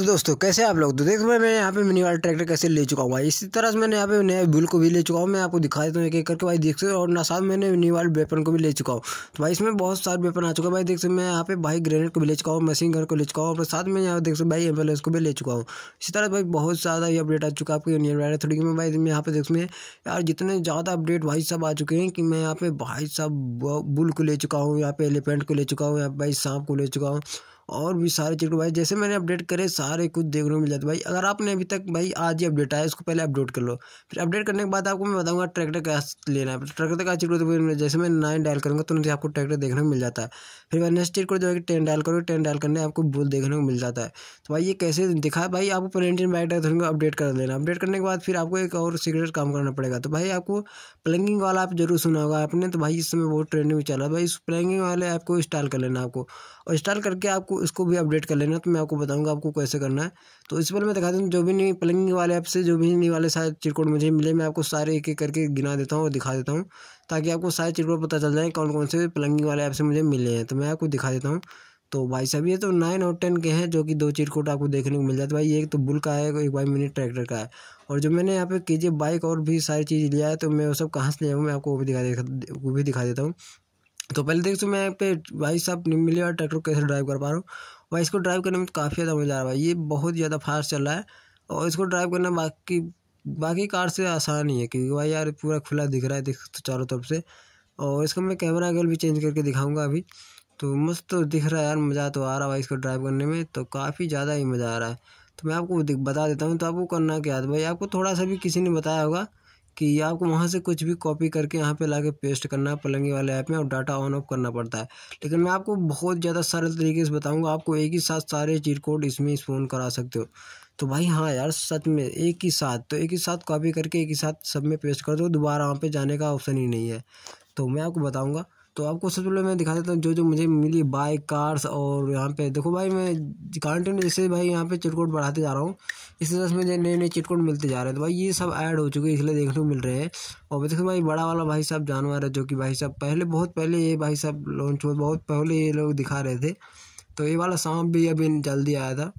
तो दोस्तों कैसे आप लोग तो देख मैं मैं यहाँ पे मिनी वाला ट्रैक्टर कैसे ले चुका हुआ इसी तरह से मैंने यहाँ पे नया बुल को भी ले चुका हूँ मैं आपको दिखा देता हूँ एक एक करके भाई देख सकते और ना साथ मैंने मिनी वाले वेपन को भी ले चुका हूँ तो भाई इसमें बहुत सारे वेपन आ चुका है भाई देख सकते मैं यहाँ पे भाई ग्रेनेड को भी ले चुका हूँ मशीन गन को ले चुका हूँ और साथ में यहाँ देख सकते भाई एम्बुलेंस को भी ले चुका हूँ इसी तरह भाई बहुत ज़्यादा ही अपडेट आ चुका है आपको यूनियन वाले थोड़ी में भाई यहाँ पे देख सकते यार जितने ज़्यादा अपडेट भाई साहब आ चुके हैं कि मैं यहाँ पे भाई साहब बुल को ले चुका हूँ यहाँ पे एलिफेंट को ले चुका हूँ यहाँ भाई सांप को ले चुका हूँ और भी सारे चीज़ भाई जैसे मैंने अपडेट करे सारे कुछ देखने को मिल जाता भाई अगर आपने अभी तक भाई आज ही अपडेट आया उसको पहले अपडेट कर लो फिर अपडेट करने के बाद आपको मैं बताऊँगा ट्रैक्टर का लेना है ट्रैक्टर का चीज़ तो जैसे मैं नाइन डायल करूँगा तो आपको ट्रैक्टर देखने को मिल जाता है फिर मैं नेक्स्ट चीज़ को जो है टेन डायल करो टेन डायल करने आपको बोल देखने को मिल जाता है तो भाई ये कैसे दिखा भाई आपको पेरेंटिन बाइट है अपडेट कर लेना अपडेट करने के बाद फिर आपको एक और सीक्रेट काम करना पड़ेगा तो भाई आपको प्लंगिंग वाला आप जरूर सुना होगा आपने तो भाई इस समय बहुत ट्रेंडिंग में चला भाई इस प्लंगिंग वाले ऐप को इंस्टॉल कर लेना आपको और इंस्टॉल करके आपको इसको भी अपडेट कर लेना तो मैं आपको बताऊँगा आपको कैसे करना है तो इस पर मैं देता हूँ जो भी नहीं पलंग वाले ऐप से जो भी नहीं वाले सारे चिटकोड मुझे मिले मैं आपको सारे एक एक करके गिना देता हूँ और दिखा देता हूँ ताकि आपको सारे चिटकोड पता चल जाए कौन कौन से प्लंगिंग वाले ऐप से मुझे मिले हैं तो मैं आपको दिखा देता हूँ तो भाई साहब ये तो नाइन और टेन के हैं जो कि दो चिटकोट आपको देखने को मिल जाते भाई एक तो बुल का है एक भाई मिनी ट्रैक्टर का है और जो मैंने यहाँ पे के बाइक और भी सारी चीज़ लिया है तो मैं वो सब कहाँ से लिया हूँ मैं आपको वो भी दिखा वो भी दिखा देता हूँ तो पहले देख मैं पे भाई साहब मिले वाला ट्रैक्टर कैसे ड्राइव कर पा रहा हूँ भाई इसको ड्राइव करने में तो काफ़ी ज़्यादा मज़ा आ रहा है ये बहुत ज़्यादा फास्ट चल रहा है और इसको ड्राइव करना बाकी बाकी कार से आसान ही है क्योंकि भाई यार पूरा खुला दिख रहा है तो चारों तरफ से और इसका मैं कैमरा एंगल भी चेंज करके दिखाऊंगा अभी तो मस्त तो दिख रहा है यार मज़ा तो आ रहा है भाई इसको ड्राइव करने में तो काफ़ी ज़्यादा ही मज़ा आ रहा है तो मैं आपको बता देता हूँ तो आपको करना क्या है तो भाई आपको थोड़ा सा भी किसी ने बताया होगा कि आपको वहाँ से कुछ भी कॉपी करके यहाँ पे लाके पेस्ट करना है पलंगी वाले ऐप में और डाटा ऑन ऑफ करना पड़ता है लेकिन मैं आपको बहुत ज़्यादा सरल तरीके से बताऊँगा आपको एक ही साथ सारे चीट कोड इसमें फोन करा सकते हो तो भाई हाँ यार सच में एक ही साथ तो एक ही साथ कॉपी करके एक ही साथ सब में पेस्ट कर दो दोबारा वहाँ पर जाने का ऑप्शन ही नहीं है तो मैं आपको बताऊँगा तो आपको सबसे पहले मैं दिखा देता हूँ जो जो मुझे मिली बाइक कार्स और यहाँ पे देखो भाई मैं कंटेंट जैसे भाई यहाँ पे चिटकोट बढ़ाते जा रहा हूँ इस तरह से मुझे नए नए चिटकोट मिलते जा रहे हैं तो भाई ये सब ऐड हो चुके हैं इसलिए देखने को मिल रहे हैं और देखो तो भाई बड़ा वाला भाई साहब जानवर है जो कि भाई साहब पहले बहुत पहले ये भाई साहब लॉन्च हुआ बहुत पहले ये लोग दिखा रहे थे तो ये वाला सांप भी अभी जल्दी आया था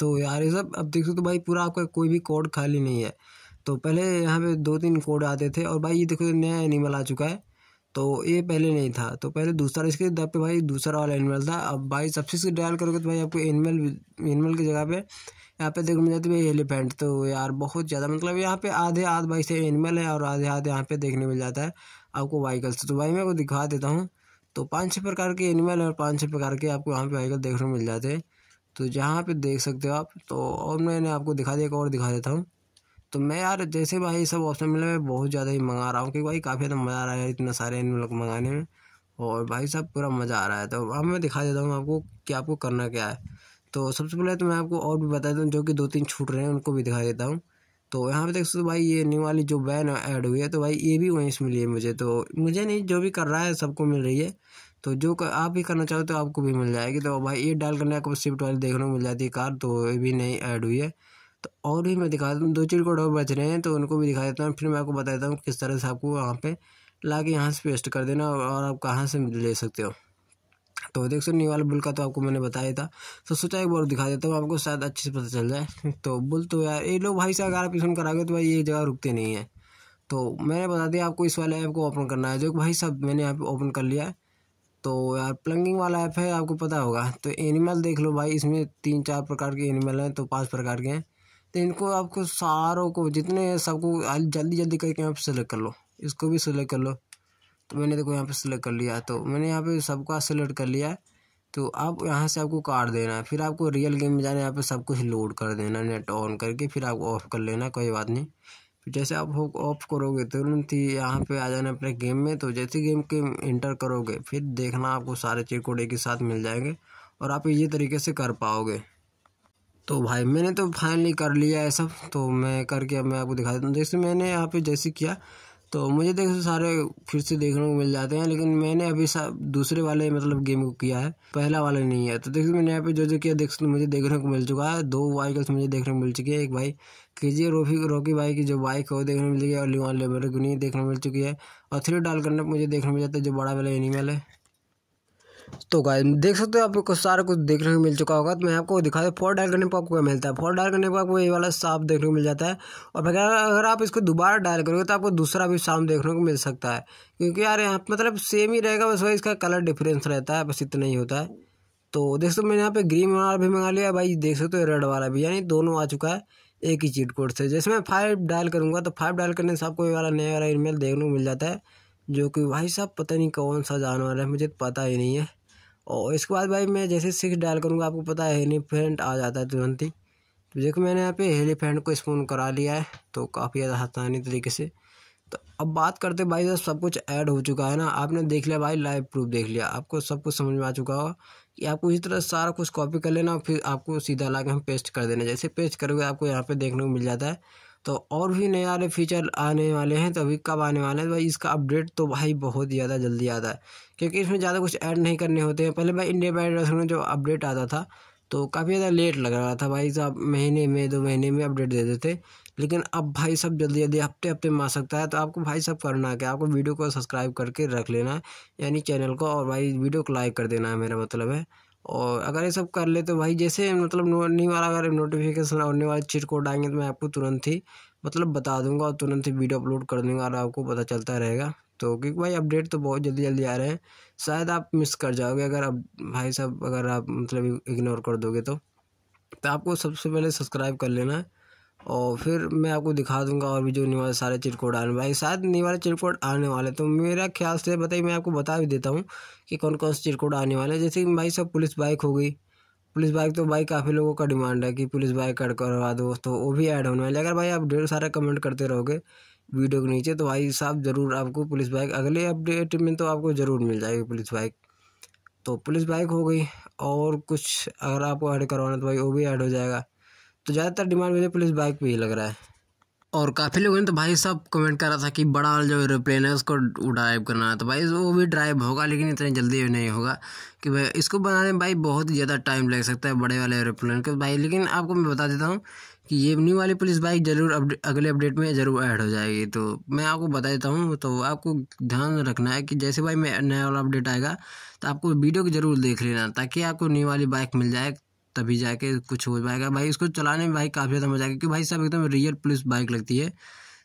तो यार ये सब अब देख सकते तो भाई पूरा आपका कोई भी कोड खाली नहीं है तो पहले यहाँ पे दो तीन कोड आते थे और भाई ये देखो नया एनिमल आ चुका है तो ये पहले नहीं था तो पहले दूसरा इसके दब पे भाई दूसरा वाला एनिमल था अब भाई सबसे डायल करोगे तो भाई आपको एनिमल एनिमल की जगह पे यहाँ पे देखने मिल जाती है एलिफेंट तो यार बहुत ज़्यादा मतलब यहाँ पे आधे आध भाई से एनिमल है और आधे आधे यहाँ पे देखने मिल जाता है आपको वाइकल्स तो भाई मैं आपको दिखा देता हूँ तो पाँच छः प्रकार के एनिमल और पाँच छः प्रकार के आपको यहाँ पे वाइकल देखने को मिल जाते हैं तो जहाँ पे देख सकते हो आप तो और मैंने आपको दिखा दिया एक और दिखा देता हूँ तो मैं यार जैसे भाई सब ऑप्शन मिले मैं बहुत ज़्यादा ही मंगा रहा हूँ क्योंकि भाई काफ़ी ज़्यादा मज़ा आ रहा है इतना सारे इन लोग मंगाने में और भाई सब पूरा मज़ा आ रहा है तो अब मैं दिखा देता हूँ आपको कि आपको करना क्या है तो सबसे पहले तो मैं आपको और भी बता दूँ जो कि दो तीन छूट रहे हैं उनको भी दिखा देता हूँ तो यहाँ पे देख सकते भाई ये न्यू वाली जो बैन ऐड हुई है तो भाई ये भी वहीं से मिली है मुझे तो मुझे नहीं जो भी कर रहा है सबको मिल रही है तो जो कर, आप भी करना चाहो तो आपको भी मिल जाएगी तो भाई ये डाल करने आपको स्विफ्ट वाली देखने को मिल जाती है कार तो ये भी नहीं ऐड हुई है तो और भी मैं दिखा देता हूँ दो चिड़कोट और बच रहे हैं तो उनको भी दिखा देता हूँ फिर मैं आपको बता देता हूँ किस तरह से आपको वहाँ पर ला के यहाँ से पेस्ट कर देना और आप कहाँ से ले सकते हो तो देख सो न्यू वाला बुल का तो आपको मैंने बताया था तो सोचा एक बार दिखा देता हूँ आपको शायद अच्छे से पता चल जाए तो बुल तो यार ये लोग भाई से अगर आप इसमें कराओगे तो भाई ये जगह रुकते नहीं है तो मैंने बता दिया आपको इस वाले ऐप को ओपन करना है जो भाई साहब मैंने यहाँ पर ओपन कर लिया है तो यार प्लंगिंग वाला ऐप है आपको पता होगा तो एनिमल देख लो भाई इसमें तीन चार प्रकार के एनिमल हैं तो पाँच प्रकार के हैं तो इनको आपको सारों को जितने सबको जल्दी जल्दी करके यहाँ पर सेलेक्ट कर लो इसको भी सिलेक्ट कर लो तो मैंने देखो यहाँ पे सिलेक्ट कर लिया तो मैंने यहाँ पे सबका सिलेक्ट कर लिया तो आप यहाँ से आपको काट देना है फिर आपको रियल गेम में जाना है यहाँ पे सब कुछ लोड कर देना नेट ऑन करके फिर आप ऑफ कर लेना कोई बात नहीं फिर जैसे आप ऑफ करोगे तुरंत ही यहाँ पे आ जाना अपने गेम में तो जैसे गेम के इंटर करोगे फिर देखना आपको सारे चिरकोड़े के साथ मिल जाएंगे और आप ये तरीके से कर पाओगे तो भाई मैंने तो फाइनली कर लिया है सब तो मैं करके अब मैं आपको दिखा देता हूँ जैसे मैंने यहाँ पे जैसे किया तो मुझे देखो सारे फिर से देखने को मिल जाते हैं लेकिन मैंने अभी दूसरे वाले मतलब गेम को किया है पहला वाला नहीं है तो देखो मैंने यहाँ पे जो जो किया देख मुझे देखने को मिल चुका है दो वाइकल्स मुझे देखने को मिल चुकी है एक बाइक कीजिए रोफी रोकी बाइक की जो बाइक है वो देखने को मिल चुकी है और लिवान लेबर गुनी देखने को मिल चुकी है और थ्री डाल करने मुझे देखने को मिल जाता है जो बड़ा वाला एनिमल है तो गाय देख सकते हो आपको सारा कुछ देखने को मिल चुका होगा तो मैं आपको दिखा दूँ फोर डायल करने पर आपको क्या मिलता है फोर डायल करने पर आपको ये वाला सांप देखने को मिल जाता है और फिर अगर आप इसको दोबारा डायल करोगे तो आपको दूसरा भी सांप देखने को मिल सकता है क्योंकि यार यहाँ मतलब सेम ही रहेगा बस वही इसका कलर डिफरेंस रहता है बस इतना ही होता है तो देख सकते मैंने यहाँ पे ग्रीन वाला भी मंगा लिया भाई देख सकते हो रेड वाला भी यानी दोनों आ चुका है एक ही चीट कोड से जैसे मैं फाइव डायल करूँगा तो फाइव डायल करने से आपको ये वाला नया वाला ईमेल देखने को मिल जाता है जो कि भाई साहब पता नहीं कौन सा जानवर है मुझे तो पता ही नहीं है और इसके बाद भाई मैं जैसे सिक्स डायल करूँगा आपको पता है एलिफेंट आ जाता है तुरंत ही तो देखो मैंने यहाँ पे एलिफेंट को स्पून करा लिया है तो काफ़ी ज़्यादा आसानी तरीके से तो अब बात करते भाई जब सब कुछ ऐड हो चुका है ना आपने देख लिया भाई लाइव प्रूफ देख लिया आपको सब कुछ समझ में आ चुका होगा कि आपको इसी तरह सारा कुछ कॉपी कर लेना फिर आपको सीधा ला के हम पेस्ट कर देना जैसे पेस्ट करोगे आपको यहाँ पे देखने को मिल जाता है तो और भी नए फीचर आने वाले हैं तो अभी कब आने वाले हैं भाई इसका अपडेट तो भाई बहुत ज़्यादा जल्दी आता है क्योंकि इसमें ज़्यादा कुछ ऐड नहीं करने होते हैं पहले भाई इंडिया बैड में जो अपडेट आता था तो काफ़ी ज़्यादा लेट लग रहा था भाई साहब महीने में दो महीने में अपडेट दे देते लेकिन अब भाई सब जल्दी जल्दी हफ्ते हफ्ते में आ सकता है तो आपको भाई सब करना है कि आपको वीडियो को सब्सक्राइब करके रख लेना है यानी चैनल को और भाई वीडियो को लाइक कर देना है मेरा मतलब है और अगर ये सब कर ले तो भाई जैसे मतलब नहीं वाला अगर नोटिफिकेशन आने वाले चीट कोड आएंगे तो मैं आपको तुरंत ही मतलब बता दूंगा और तुरंत ही वीडियो अपलोड कर दूंगा और आपको पता चलता रहेगा तो क्योंकि भाई अपडेट तो बहुत जल्दी जल्दी आ रहे हैं शायद आप मिस कर जाओगे अगर आप भाई साहब अगर आप मतलब इग्नोर कर दोगे तो, तो आपको सबसे पहले सब्सक्राइब कर लेना है और फिर मैं आपको दिखा दूंगा और भी जो आने सारे चिट कोड आने वाले शायद आने वाले चिट कोड आने वाले तो मेरा ख्याल से बताइए मैं आपको बता भी देता हूँ कि कौन कौन से चिट कोड आने वाले हैं जैसे कि भाई सब पुलिस बाइक हो गई पुलिस बाइक तो भाई काफ़ी लोगों का डिमांड है कि पुलिस बाइक कट करवा दो तो वो भी ऐड होने वाले अगर भाई आप ढेर सारा कमेंट करते रहोगे वीडियो के नीचे तो भाई साहब ज़रूर आपको पुलिस बाइक अगले अपडेट में तो आपको ज़रूर मिल जाएगी पुलिस बाइक तो पुलिस बाइक हो गई और कुछ अगर आपको ऐड करवाना तो भाई वो भी ऐड हो जाएगा तो ज़्यादातर डिमांड मेरे पुलिस बाइक पे ही लग रहा है और काफ़ी लोगों ने तो भाई साहब कमेंट कर रहा था कि बड़ा वाला जो एरोप्लेन है उसको ड्राइव करना है तो भाई वो भी ड्राइव होगा लेकिन इतनी जल्दी नहीं होगा कि भाई इसको बनाने में भाई बहुत ही ज़्यादा टाइम लग सकता है बड़े वाले एरोप्लेन के भाई लेकिन आपको मैं बता देता हूँ कि ये न्यू वाली पुलिस बाइक जरूर अगले अपडेट में ज़रूर ऐड हो जाएगी तो मैं आपको बता देता हूँ तो आपको ध्यान रखना है कि जैसे भाई मैं नया वाला अपडेट आएगा तो आपको वीडियो को ज़रूर देख लेना ताकि आपको न्यू वाली बाइक मिल जाए तभी जाके कुछ हो पाएगा भाई इसको चलाने में भाई काफ़ी ज़्यादा मजा आएगा क्योंकि भाई साहब एकदम रियल पुलिस बाइक लगती है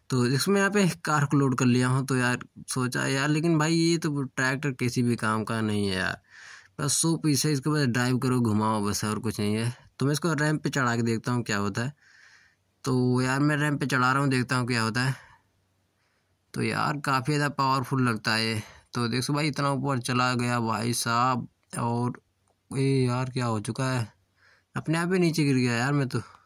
तो इसमें यहाँ पे कार को लोड कर लिया हूँ तो यार सोचा यार लेकिन भाई ये तो ट्रैक्टर किसी भी काम का नहीं है यार बस सो पीस है इसके बस ड्राइव करो घुमाओ बस और कुछ नहीं है तो मैं इसको रैम्प पे चढ़ा के देखता हूँ क्या होता है तो यार मैं रैम्प पे चढ़ा रहा हूँ देखता हूँ क्या होता है तो यार काफ़ी ज़्यादा पावरफुल लगता है ये तो देखो भाई इतना ऊपर चला गया भाई साहब और ये यार क्या हो चुका है अपने आप ही नीचे गिर गया यार मैं तो